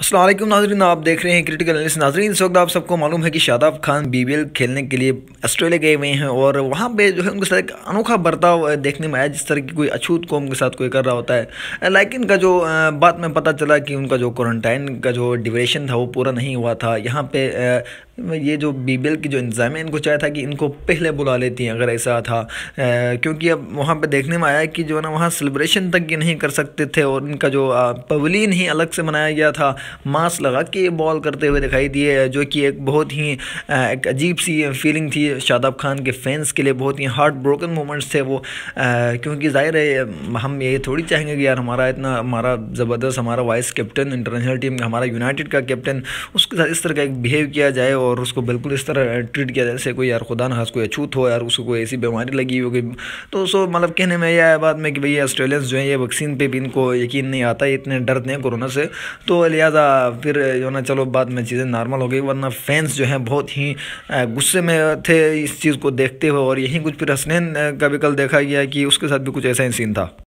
असलम नाजरन आप देख रहे हैं क्रिटिकल एनलिस नाजरीन इस वक्त आप सबको मालूम है कि शादाब खान बीबीएल खेलने के लिए ऑस्ट्रेलिया गए हुए हैं और वहाँ पे जो है उनके साथ एक अनोखा बर्ताव देखने में आया जिस तरह की कोई अछूत कौम के साथ कोई कर रहा होता है लाइक का जो बात में पता चला कि उनका जो क्वारंटाइन का जो ड्यूरेशन था वो पूरा नहीं हुआ था यहाँ पर ये जो बीबीएल की जो इंतज़ाम है इनको चाहिए था कि इनको पहले बुला लेती हैं अगर ऐसा था क्योंकि अब वहाँ पे देखने में आया कि जो है ना वहाँ सेलिब्रेशन तक ये नहीं कर सकते थे और इनका जो पवलिन ही अलग से मनाया गया था मास्क लगा के बॉल करते हुए दिखाई दिए जो कि एक बहुत ही एक अजीब सी फीलिंग थी शादाब खान के फैंस के लिए बहुत ही हार्ट ब्रोकन मोमेंट्स थे वो क्योंकि ज़ाहिर है हम ये थोड़ी चाहेंगे कि यार हमारा इतना हमारा ज़बरदस्त हमारा वाइस कैप्टन इंटरनेशनल टीम हमारा यूनाइटेड का कैप्टन उसके साथ इस तरह का एक बिहेव किया जाए और उसको बिल्कुल इस तरह ट्रीट किया जाए जैसे कोई यार खुदा नहाज कोई अछूत हो यार उसको कोई ऐसी बीमारी लगी कोई तो सो मतलब कहने में यह है बात में कि भैया ऑस्ट्रेलियंस जो है ये वैक्सीन पर भी इनको यकीन नहीं आता इतने डरते हैं कोरोना से तो लिहाजा ज़्यादा फिर जो ना चलो बाद में चीज़ें नॉर्मल हो गई वरना फैंस जो हैं बहुत ही गुस्से में थे इस चीज़ को देखते हुए और यहीं कुछ फिर हसनैन का भी कल देखा गया कि उसके साथ भी कुछ ऐसा ही सीन था